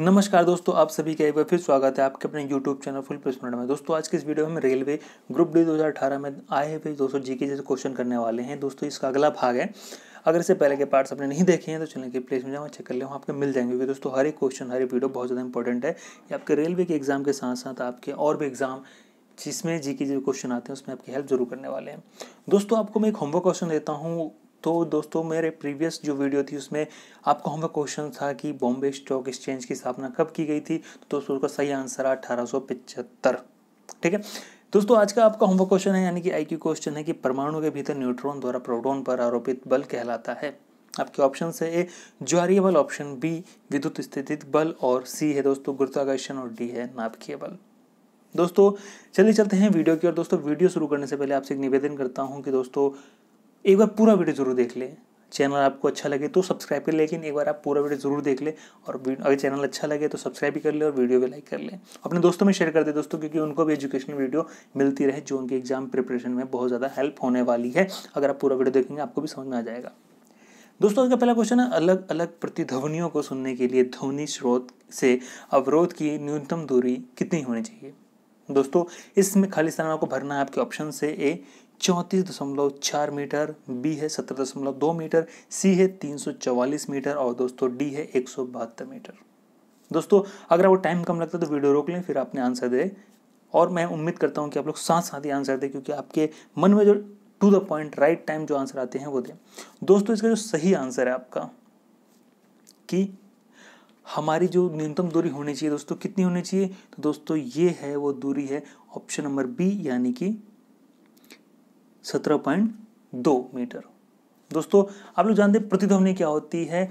नमस्कार दोस्तों आप सभी का एक बार फिर स्वागत है आपके अपने YouTube चैनल फुल प्रस्मरण में दोस्तों आज के इस वीडियो में हम रेलवे ग्रुप डी 2018 में आए हुए दोस्तों जीके जैसे क्वेश्चन करने वाले हैं दोस्तों इसका अगला भाग है अगर इससे पहले के पार्ट्स आपने नहीं देखे हैं तो चैनल के प्लेस में जाओ चेक कर लें आपके मिल जाएंगे क्योंकि दोस्तों हर एक क्वेश्चन हर एक वीडियो बहुत ज़्यादा इंपॉर्टेंट है ये आपके रेलवे के एग्जाम के साथ साथ आपके और भी एग्जाम जिसमें जी के जो क्वेश्चन आते हैं उसमें आपकी हेल्प जरूर करने वाले हैं दोस्तों आपको मैं एक होमवर्क क्वेश्चन देता हूँ तो दोस्तों मेरे प्रीवियस जो वीडियो थी उसमें आपका हमें क्वेश्चन था कि बॉम्बे स्टॉक एक्सचेंज की स्थापना कब की गई थी तो दोस्तों उसका सही आंसर है अठारह ठीक है दोस्तों आज का आपका होमवर्क क्वेश्चन है यानी कि आईक्यू क्वेश्चन है कि परमाणु के भीतर न्यूट्रॉन द्वारा प्रोटॉन पर आरोपित बल कहलाता है आपके ऑप्शन है ए ज्वारीय बल ऑप्शन बी विद्युत स्थितित बल और सी है दोस्तों गुरुत्वाकर्षण और डी है नाभिकीय बल दोस्तों चलिए चलते हैं वीडियो की और दोस्तों वीडियो शुरू करने से पहले आपसे एक निवेदन करता हूँ कि दोस्तों एक बार पूरा वीडियो जरूर देख लें चैनल आपको अच्छा लगे तो सब्सक्राइब कर लेकिन एक बार आप पूरा वीडियो जरूर देख लें और अगर चैनल अच्छा लगे तो सब्सक्राइब भी कर ले और वीडियो भी लाइक कर ले अपने दोस्तों में शेयर कर दे दोस्तों क्योंकि उनको भी एजुकेशनल वीडियो मिलती रहे जो उनके एग्जाम प्रिपरेशन में बहुत ज़्यादा हेल्प होने वाली है अगर आप पूरा वीडियो देखेंगे आपको भी समझ में आ जाएगा दोस्तों इसका पहला क्वेश्चन है अलग अलग प्रतिध्वनियों को सुनने के लिए ध्वनि स्रोत से अवरोध की न्यूनतम दूरी कितनी होनी चाहिए दोस्तों इसमें खाली स्थान आपको भरना है आपके ऑप्शन से ए चौंतीस दशमलव चार मीटर बी है सत्रह दशमलव दो मीटर सी है तीन सौ चवालीस मीटर और दोस्तों डी है एक सौ बहत्तर मीटर दोस्तों अगर आपको टाइम कम लगता है तो वीडियो रोक लें फिर आपने आंसर दे और मैं उम्मीद करता हूँ कि आप लोग साथ साथ ही आंसर दें क्योंकि आपके मन में जो to the point right time जो आंसर आते हैं वो दें दोस्तों इसका जो सही आंसर है आपका कि हमारी जो न्यूनतम दूरी होनी चाहिए दोस्तों कितनी होनी चाहिए तो दोस्तों ये है वो दूरी है ऑप्शन नंबर बी यानी कि सत्रह पॉइंट दो मीटर दोस्तों आप लोग जानते हैं प्रतिध्वनि क्या होती है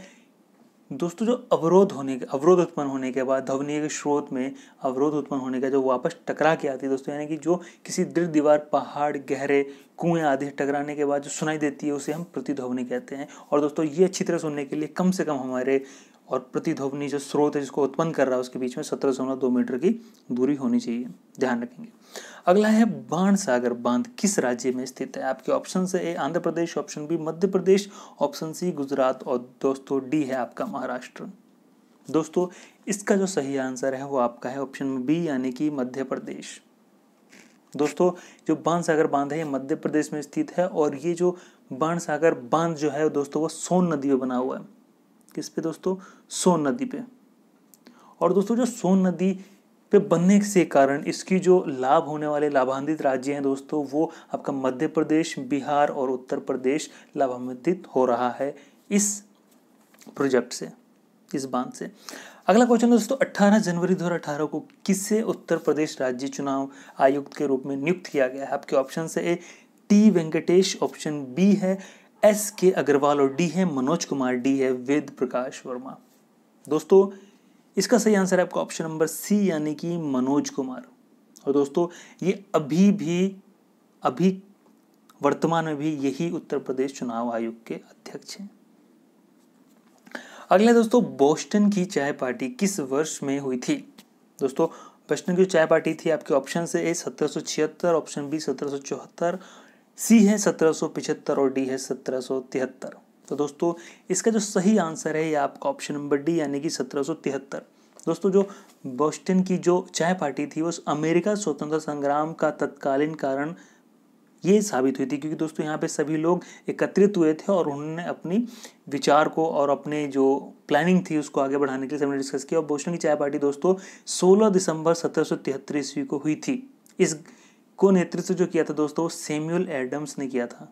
दोस्तों जो अवरोध होने के अवरोध उत्पन्न होने के बाद ध्वनि के स्रोत में अवरोध उत्पन्न होने का जो वापस टकरा के आती है दोस्तों यानी कि जो किसी दृढ़ दीवार पहाड़ गहरे कुएं आदि टकराने के बाद जो सुनाई देती है उसे हम प्रतिध्वनि कहते हैं और दोस्तों ये अच्छी तरह सुनने के लिए कम से कम हमारे और प्रतिध्वनि जो स्रोत है जिसको उत्पन्न कर रहा है उसके बीच में सत्रह दो मीटर की दूरी होनी चाहिए ध्यान रखेंगे अगला है बाण सागर बांध किस राज्य में स्थित है आपके ऑप्शन है A Andhra Pradesh option B Madhya Pradesh option C Gujarat और दोस्तों डी है आपका महाराष्ट्र दोस्तों इसका जो सही आंसर है वो आपका है ऑप्शन बी यानी कि मध्य प्रदेश दोस्तों जो बाण सागर बांध है ये मध्य प्रदेश में स्थित है और ये जो बाण सागर बांध जो है दोस्तों वो सोन नदी पे बना हुआ है किस पे दोस्तों सोन नदी पे और दोस्तों जो सोन नदी पे बनने से कारण इसकी जो लाभ होने वाले लाभान्वित राज्य हैं दोस्तों वो आपका मध्य प्रदेश बिहार और उत्तर प्रदेश लाभान्वित हो रहा है इस प्रोजेक्ट से इस बांध से अगला क्वेश्चन दोस्तों 18 जनवरी 2018 को किसे उत्तर प्रदेश राज्य चुनाव आयुक्त के रूप में नियुक्त किया गया है आपके ऑप्शन से A T Venkatesh option B है एस के अग्रवाल और डी है मनोज कुमार डी है वेद प्रकाश वर्मा दोस्तों इसका सही आंसर है आपका ऑप्शन नंबर सी यानी कि मनोज कुमार और दोस्तों ये अभी भी अभी वर्तमान में भी यही उत्तर प्रदेश चुनाव आयोग के अध्यक्ष हैं अगले दोस्तों बोस्टन की चाय पार्टी किस वर्ष में हुई थी दोस्तों बोस्टन की चाय पार्टी थी आपके ऑप्शन से ए सत्रह ऑप्शन बी सत्रह सी है सत्रह और डी है सत्रह तो दोस्तों इसका जो सही आंसर है ये आपका ऑप्शन नंबर डी यानी कि सत्रह दोस्तों जो बोस्टन की जो चाय पार्टी थी वो अमेरिका स्वतंत्रता संग्राम का तत्कालीन कारण ये साबित हुई थी क्योंकि दोस्तों यहाँ पे सभी लोग एकत्रित हुए थे और उन्होंने अपनी विचार को और अपने जो प्लानिंग थी उसको आगे बढ़ाने के लिए सबने डिस्कस किया और बोस्टन की चाय पार्टी दोस्तों 16 दिसंबर सत्रह ईस्वी को हुई थी इस को नेतृत्व जो किया था दोस्तों वो सेम्यूल एडम्स ने किया था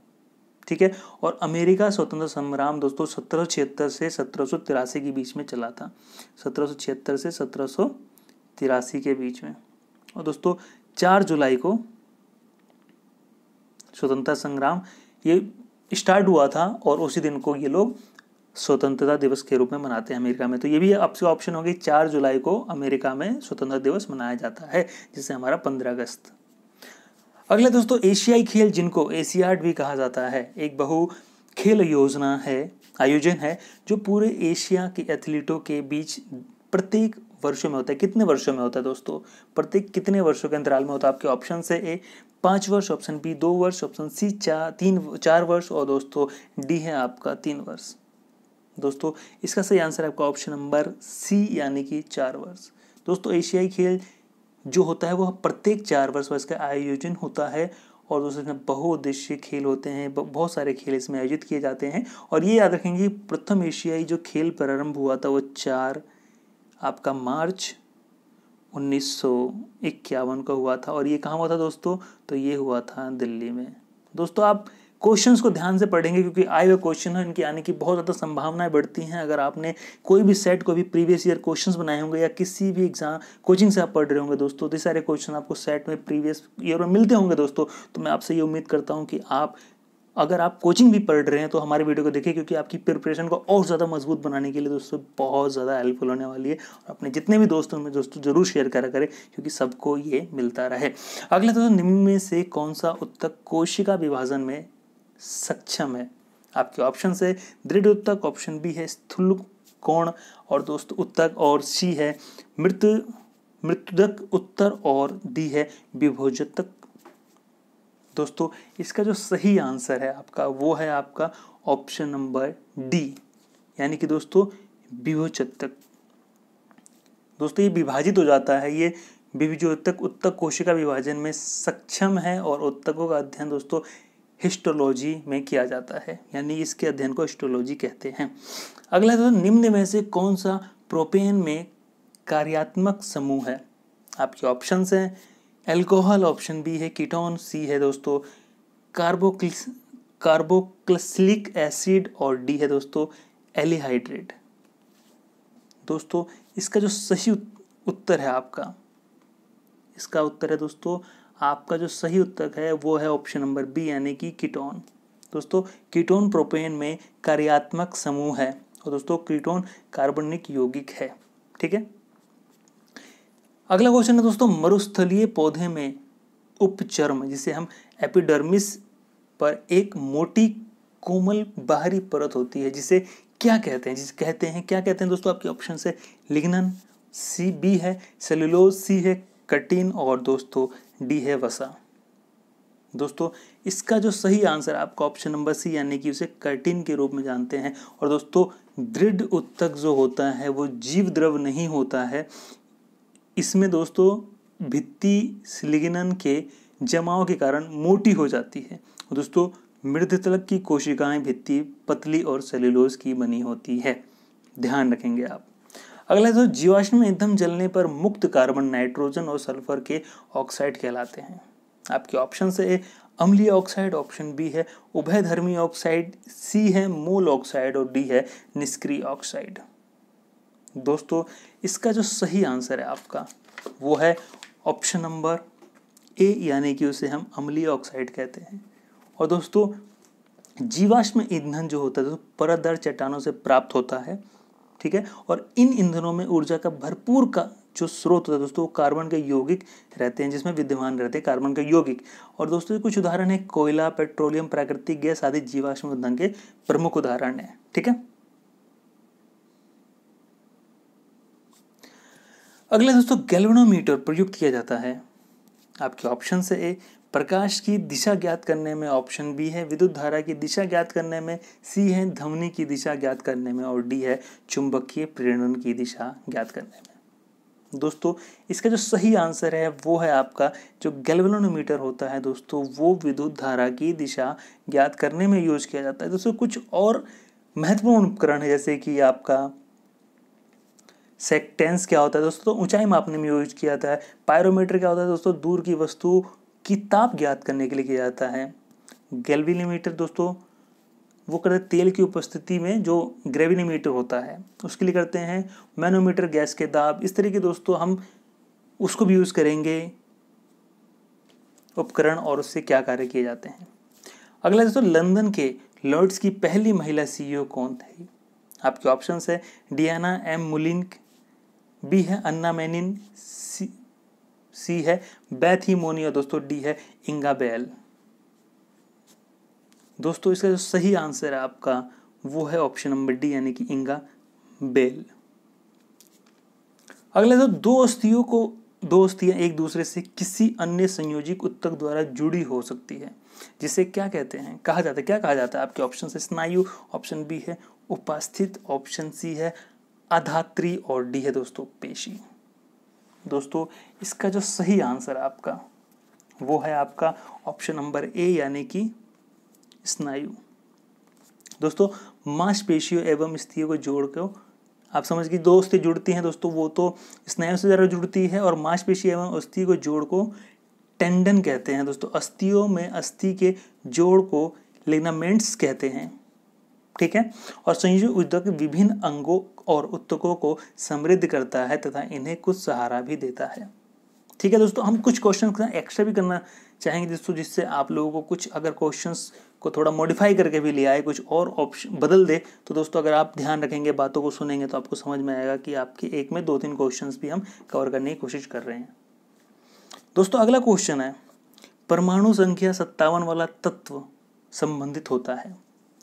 ठीक है और अमेरिका स्वतंत्र संग्राम दोस्तों सत्रह से सत्रह के बीच में चला था सत्रह से सत्रह के बीच में और दोस्तों चार जुलाई को स्वतंत्रता संग्राम ये स्टार्ट हुआ था और उसी दिन को ये लोग स्वतंत्रता दिवस के रूप में मनाते हैं अमेरिका में तो ये भी आपसे ऑप्शन होगी चार जुलाई को अमेरिका में स्वतंत्रता दिवस मनाया जाता है जिसे हमारा पंद्रह अगस्त अगला दोस्तों एशियाई खेल जिनको एशियाड भी कहा जाता है एक बहु खेल योजना है आयोजन है जो पूरे एशिया के एथलीटों के बीच प्रत्येक वर्षों में होता है कितने वर्षों में होता है दोस्तों प्रत्येक कितने वर्षों के अंतराल में होता है आपके ऑप्शन से ए पाँच वर्ष ऑप्शन बी दो वर्ष ऑप्शन सी चार तीन चार वर्ष और दोस्तों डी है आपका तीन वर्ष दोस्तों इसका सही आंसर आपका ऑप्शन नंबर सी यानी कि चार वर्ष दोस्तों एशियाई खेल जो होता है वह प्रत्येक चार वर्ष वर्ष का आयोजन होता है और दूसरे इसमें बहुउद्देशीय खेल होते हैं बहुत सारे खेल इसमें आयोजित किए जाते हैं और ये याद रखेंगे प्रथम एशियाई जो खेल प्रारंभ हुआ था वो चार आपका मार्च उन्नीस का हुआ था और ये कहाँ हुआ था दोस्तों तो ये हुआ था दिल्ली में दोस्तों आप क्वेश्चंस को ध्यान से पढ़ेंगे क्योंकि आए हुए क्वेश्चन हैं इनके आने की बहुत ज़्यादा संभावनाएं बढ़ती हैं अगर आपने कोई भी सेट को भी प्रीवियस ईयर क्वेश्चंस बनाए होंगे या किसी भी एग्जाम कोचिंग से आप पढ़ रहे होंगे दोस्तों तो सारे क्वेश्चन आपको सेट में प्रीवियस ईयर में मिलते होंगे दोस्तों तो मैं आपसे ये उम्मीद करता हूँ कि आप अगर आप कोचिंग भी पढ़ रहे हैं तो हमारे वीडियो को देखें क्योंकि आपकी प्रिपरेशन को और ज़्यादा मजबूत बनाने के लिए दोस्तों बहुत ज़्यादा हेल्पफुल होने वाली है और अपने जितने भी दोस्तों में दोस्तों जरूर शेयर करा करें क्योंकि सबको ये मिलता रहे अगला दोस्तों निम्न में से कौन सा उत्तक कोशिका विभाजन में सक्षम है आपके ऑप्शन है दृढ़ उत्तक ऑप्शन बी है स्थूल कोण और दोस्त उत्तक और सी है मृत मृतुदक उत्तर और डी है विभोजतक दोस्तों इसका जो सही आंसर है आपका वो है आपका ऑप्शन नंबर डी यानी कि दोस्तों विभोचतक दोस्तों ये विभाजित हो जाता है ये विभोजोतक उत्तक कोशिका विभाजन में सक्षम है और उत्तकों का अध्ययन दोस्तों हिस्टोलॉजी में किया जाता है यानी इसके अध्ययन को हिस्टोलॉजी कहते हैं अगला तो निम्न में से कौन सा प्रोपेन में कार्यात्मक समूह है आपके ऑप्शंस हैं एल्कोहल ऑप्शन बी है कीटोन सी है दोस्तों कार्बोक्लिस कार्बोक्लसिलिक एसिड और डी है दोस्तों एलिहाइड्रेट दोस्तों इसका जो सही उत्तर है आपका इसका उत्तर है दोस्तों आपका जो सही उत्तर है वो है ऑप्शन नंबर बी यानी कि कीटोन दोस्तों कीटोन प्रोपेन में कार्यात्मक समूह है और दोस्तों कीटोन कार्बनिक यौगिक है ठीक है अगला क्वेश्चन है दोस्तों मरुस्थलीय पौधे में उपचर्म जिसे हम एपिडर्मिस पर एक मोटी कोमल बाहरी परत होती है जिसे क्या कहते हैं जिसे कहते हैं क्या कहते हैं दोस्तों आपके ऑप्शन है लिग्नन सी बी है सेलुलोज सी है कटिन और दोस्तों डी है वसा दोस्तों इसका जो सही आंसर आपका ऑप्शन नंबर सी यानी कि उसे कर्टिन के रूप में जानते हैं और दोस्तों दृढ़ उत्तक जो होता है वो जीव द्रव नहीं होता है इसमें दोस्तों भित्ति सिलिगिनन के जमाव के कारण मोटी हो जाती है दोस्तों मृद तलक की कोशिकाएं भित्ति पतली और सेलुलोज की बनी होती है ध्यान रखेंगे आप अगला जो जीवाश्म ईंधन जलने पर मुक्त कार्बन नाइट्रोजन और सल्फर के ऑक्साइड कहलाते हैं आपके ऑप्शन से अम्लीय ऑक्साइड ऑप्शन बी है उभयधर्मी ऑक्साइड सी है मूल ऑक्साइड और डी है निष्क्रिय ऑक्साइड दोस्तों इसका जो सही आंसर है आपका वो है ऑप्शन नंबर ए यानी कि उसे हम अम्लीय ऑक्साइड कहते हैं और दोस्तों जीवाश्म ईंधन जो होता है तो परदर चट्टानों से प्राप्त होता है ठीक है और इन ईंधनों में ऊर्जा का भरपूर का जो स्रोत होता है दोस्तों वो कार्बन के यौगिक रहते हैं जिसमें विद्यमान रहते हैं कार्बन के यौगिक और दोस्तों कुछ उदाहरण है कोयला पेट्रोलियम प्राकृतिक गैस आदि जीवाश्म ईंधन के प्रमुख उदाहरण है ठीक है अगला दोस्तों गैल्वेनोमीटर प्रयुक्त किया जाता है आपके ऑप्शन से ए प्रकाश की दिशा ज्ञात करने में ऑप्शन बी है विद्युत धारा की दिशा ज्ञात करने में सी है ध्वनि की दिशा ज्ञात करने में और डी है चुंबकीय प्रेरण की दिशा ज्ञात करने में दोस्तों इसका जो सही आंसर है वो है आपका जो गैल्वेनोमीटर होता है दोस्तों वो विद्युत धारा की दिशा ज्ञात करने में यूज किया जाता है दोस्तों कुछ और महत्वपूर्ण उपकरण है जैसे कि आपका सेक्टेंस क्या होता है दोस्तों ऊंचाई मापने में यूज किया जाता है पायरोमीटर क्या होता है दोस्तों दूर की वस्तु की ताप ज्ञात करने के लिए किया जाता है गैल्विनीमीटर दोस्तों वो करते तेल की उपस्थिति में जो ग्रेविनीमीटर होता है उसके लिए करते हैं मैनोमीटर गैस के दाब इस तरीके दोस्तों हम उसको भी यूज़ करेंगे उपकरण और उससे क्या कार्य किए जाते हैं अगला दोस्तों लंदन के लॉर्ड्स की पहली महिला सीईओ e कौन थी आपके ऑप्शंस है डियाना एम मुलिंक बी है अन्ना मैनिन सी सी है बैथीमोनिया दोस्तों डी है इंगाबेल दोस्तों इसका जो सही आंसर है आपका वो है ऑप्शन नंबर डी यानी कि इंगा बेल अगले तो दो अस्थियों को दो अस्थियां एक दूसरे से किसी अन्य संयोजिक उत्तक द्वारा जुड़ी हो सकती है जिसे क्या कहते हैं कहा जाता है क्या कहा जाता है आपके ऑप्शन से स्नायु ऑप्शन बी है उपास्थित ऑप्शन सी है अधात्री और डी है दोस्तों पेशी दोस्तों इसका जो सही आंसर आपका वो है आपका ऑप्शन नंबर ए यानी कि स्नायु दोस्तों मांसपेशियों एवं स्थियों को जोड़ को आप समझ गए दो अस्थि जुड़ती हैं दोस्तों वो तो स्नायु से ज़्यादा जुड़ती है और मांसपेशी एवं अस्थि को जोड़ को टेंडन कहते हैं दोस्तों अस्थियों में अस्थि के जोड़ को लिगामेंट्स कहते हैं ठीक है और संयुक्त उद्योग के विभिन्न अंगों और उत्तकों को समृद्ध करता है तथा इन्हें कुछ सहारा भी देता है ठीक है दोस्तों हम कुछ क्वेश्चन एक्स्ट्रा भी करना चाहेंगे दोस्तों जिससे आप लोगों को कुछ अगर क्वेश्चंस को थोड़ा मॉडिफाई करके भी ले आए कुछ और ऑप्शन बदल दे तो दोस्तों अगर आप ध्यान रखेंगे बातों को सुनेंगे तो आपको समझ में आएगा कि आपके एक में दो तीन क्वेश्चन भी हम कवर करने की कोशिश कर रहे हैं दोस्तों अगला क्वेश्चन है परमाणु संख्या सत्तावन वाला तत्व संबंधित होता है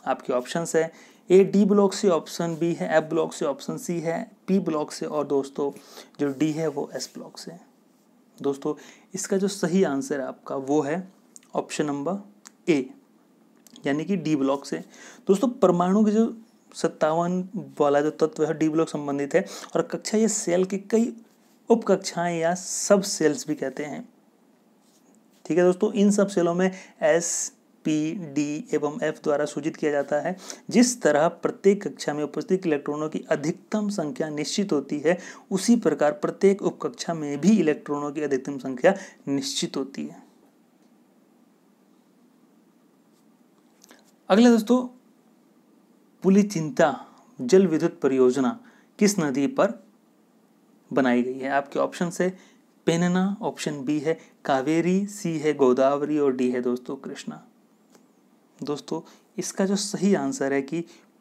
आपके ऑप्शन है ए डी ब्लॉक से ऑप्शन बी है एफ ब्लॉक से ऑप्शन सी है पी ब्लॉक से और दोस्तों जो डी है वो एस ब्लॉक से दोस्तों इसका जो सही आंसर है आपका वो है ऑप्शन नंबर ए यानी कि डी ब्लॉक से दोस्तों परमाणु के जो सत्तावन वाला जो तत्व है डी ब्लॉक संबंधित है और कक्षा ये सेल के कई उपकक्षाएं या सब सेल्स भी कहते हैं ठीक है दोस्तों इन सब सेलों में एस पी डी एवं एफ द्वारा सूचित किया जाता है जिस तरह प्रत्येक कक्षा में उपस्थित इलेक्ट्रॉनों की अधिकतम संख्या निश्चित होती है उसी प्रकार प्रत्येक उपकक्षा में भी इलेक्ट्रॉनों की अधिकतम संख्या निश्चित होती है अगले दोस्तों पुली चिंता जल विद्युत परियोजना किस नदी पर बनाई गई है आपके ऑप्शन है पेनना ऑप्शन बी है कावेरी सी है गोदावरी और डी है दोस्तों कृष्णा दोस्तों इसका जो सही आंसर है कि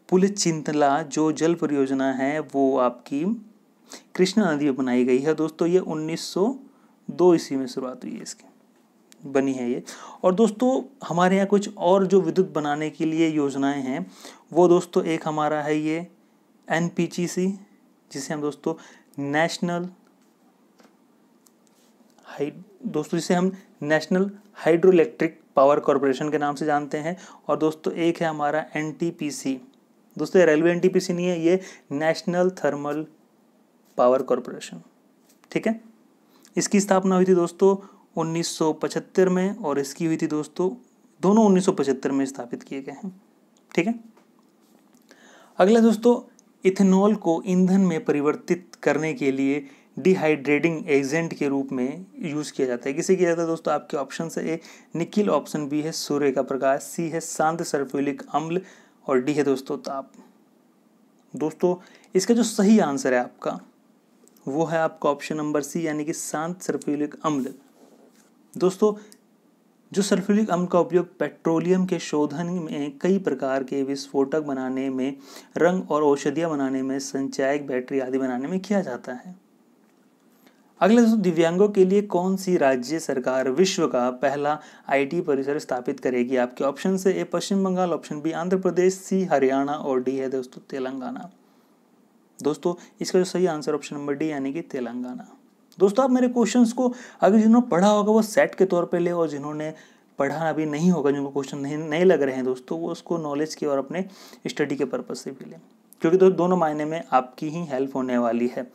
पुल चिंतला जो जल परियोजना है वो आपकी कृष्णा नदी में बनाई गई है दोस्तों ये 1902 ईस्वी में शुरुआत हुई है इसकी बनी है ये और दोस्तों हमारे यहाँ कुछ और जो विद्युत बनाने के लिए योजनाएं हैं वो दोस्तों एक हमारा है ये एन जिसे हम दोस्तों नेशनल हाइड दोस्तों जिसे हम national hydroelectric power corporation के नाम से जानते हैं और दोस्तों एक है हमारा एन दोस्तों रेलवे एन नहीं है ये नेशनल थर्मल पावर कॉरपोरेशन ठीक है इसकी स्थापना हुई थी दोस्तों 1975 में और इसकी हुई थी दोस्तों दोनों 1975 में स्थापित किए गए हैं ठीक है अगला दोस्तों इथेनॉल को ईंधन में परिवर्तित करने के लिए डिहाइड्रेटिंग एजेंट के रूप में यूज़ किया जाता है किसे किया जाता है दोस्तों आपके ऑप्शन है ए निकिल ऑप्शन बी है सूर्य का प्रकाश सी है शांत सर्फ्यूलिक अम्ल और डी है दोस्तों ताप दोस्तों इसका जो सही आंसर है आपका वो है आपका ऑप्शन नंबर सी यानी कि शांत सर्फ्यूलिक अम्ल दोस्तों जो सल्फ्यूरिक अम्ल का उपयोग पेट्रोलियम के शोधन में कई प्रकार के विस्फोटक बनाने में रंग और औषधियाँ बनाने में संचायक बैटरी आदि बनाने में किया जाता है अगले दोस्तों दिव्यांगों के लिए कौन सी राज्य सरकार विश्व का पहला आईटी परिसर स्थापित करेगी आपके ऑप्शन से A Paschim Bangal option B Andhra Pradesh C Haryana और डी है दोस्तों तेलंगाना दोस्तों इसका जो सही आंसर ऑप्शन नंबर डी यानी कि तेलंगाना दोस्तों आप मेरे क्वेश्चंस को अगर जिन्होंने पढ़ा होगा वो सेट के तौर पर ले और जिन्होंने पढ़ा अभी नहीं होगा जिनको क्वेश्चन नहीं नहीं लग रहे हैं दोस्तों वो उसको नॉलेज की और अपने स्टडी के पर्पज से भी लें क्योंकि दोस्तों दोनों मायने में आपकी ही हेल्प होने वाली है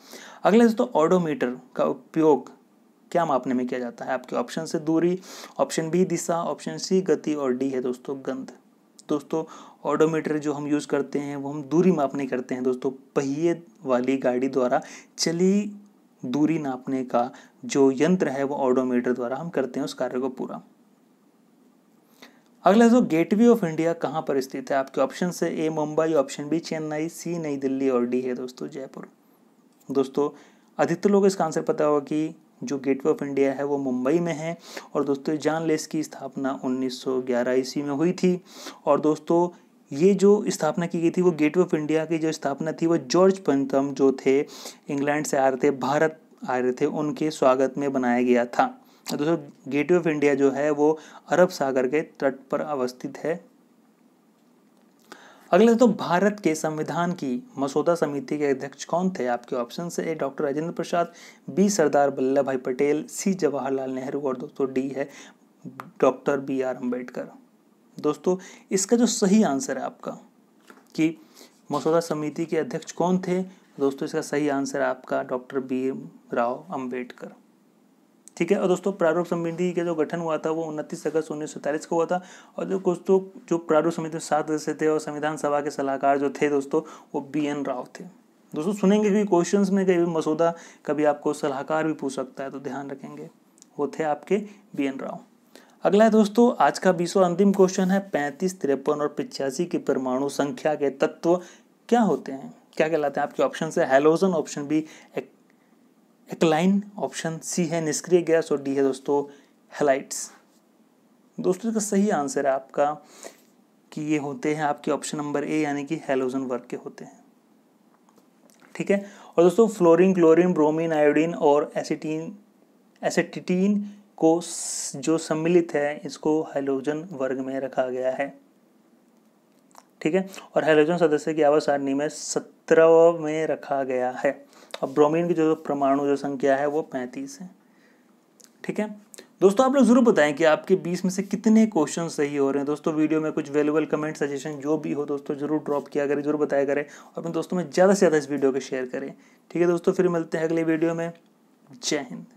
अगला दोस्तों ऑडोमीटर का उपयोग क्या मापने में किया जाता है आपके ऑप्शन से दूरी ऑप्शन बी दिशा ऑप्शन सी गति और डी है दोस्तों गंध दोस्तों ऑडोमीटर जो हम यूज़ करते हैं वो हम दूरी मापने करते हैं दोस्तों पहिए वाली गाड़ी द्वारा चली दूरी नापने का जो यंत्र है वो ऑडोमीटर द्वारा हम करते हैं उस कार्य को पूरा अगला जो गेटवे ऑफ इंडिया कहाँ पर स्थित है आपके ऑप्शन है A Mumbai option B Chennai C New Delhi और डी है दोस्तों जयपुर दोस्तों अधिकतर लोग इसका आंसर पता होगा कि जो गेटवे ऑफ इंडिया है वो मुंबई में है और दोस्तों जान लेस की स्थापना 1911 ईस्वी में हुई थी और दोस्तों ये जो स्थापना की गई थी वो गेटवे ऑफ इंडिया की जो स्थापना थी वो जॉर्ज पंथम जो थे इंग्लैंड से आ रहे थे भारत आ रहे थे उनके स्वागत में बनाया गया था दोस्तों गेटवे ऑफ इंडिया जो है वो अरब सागर के तट पर अवस्थित है अगले दोस्तों भारत के संविधान की मसौदा समिति के अध्यक्ष कौन थे आपके ऑप्शन से A doctor Rajendra Prasad B Sardar Vallabhbhai Patel सी जवाहरलाल नेहरू और दोस्तों डी है डॉक्टर बी आर अम्बेडकर दोस्तों इसका जो सही आंसर है आपका कि मसौदा समिति के अध्यक्ष कौन थे दोस्तों इसका सही आंसर है आपका डॉक्टर बी राव अम्बेडकर ठीक है और दोस्तों प्रारूप समिति का जो गठन हुआ था वो उनतीस अगस्त उन्नीस को हुआ था और जो दोस्तों जो प्रारूप समिति में सात सदस्य थे और संविधान सभा के सलाहकार जो थे दोस्तों वो बी एन राव थे दोस्तों सुनेंगे कि क्वेश्चन में कभी मसौदा कभी आपको सलाहकार भी पूछ सकता है तो ध्यान रखेंगे वो थे आपके बी एन राव अगला है दोस्तों आज का बीसवा अंतिम क्वेश्चन है पैंतीस तिरपन और पिचासी की परमाणु संख्या के तत्व क्या होते हैं क्या कहलाते हैं आपके ऑप्शन है halogen option B alkaline option C है निष्क्रिय गैस और डी है दोस्तों हेलाइट्स दोस्तों इसका सही आंसर है आपका कि ये होते हैं आपके ऑप्शन नंबर ए यानी कि हेलोजन वर्ग के होते हैं ठीक है और दोस्तों फ्लोरीन क्लोरीन ब्रोमीन आयोडीन और एसिटीन एसिटिटीन को जो सम्मिलित है इसको हेलोजन वर्ग में रखा गया है ठीक है और हेलोजन सदस्य की आवास सारणी में सत्रह में रखा गया है और ब्रोमीन की जो परमाणु जो संख्या है वो पैंतीस है ठीक है दोस्तों आप लोग ज़रूर बताएं कि आपके बीस में से कितने क्वेश्चन सही हो रहे हैं दोस्तों वीडियो में कुछ वेलेबल कमेंट सजेशन जो भी हो दोस्तों जरूर ड्रॉप किया करें जरूर बताया करें और अपने दोस्तों में ज़्यादा से ज़्यादा इस वीडियो को शेयर करें ठीक है दोस्तों फिर मिलते हैं अगले वीडियो में जय हिंद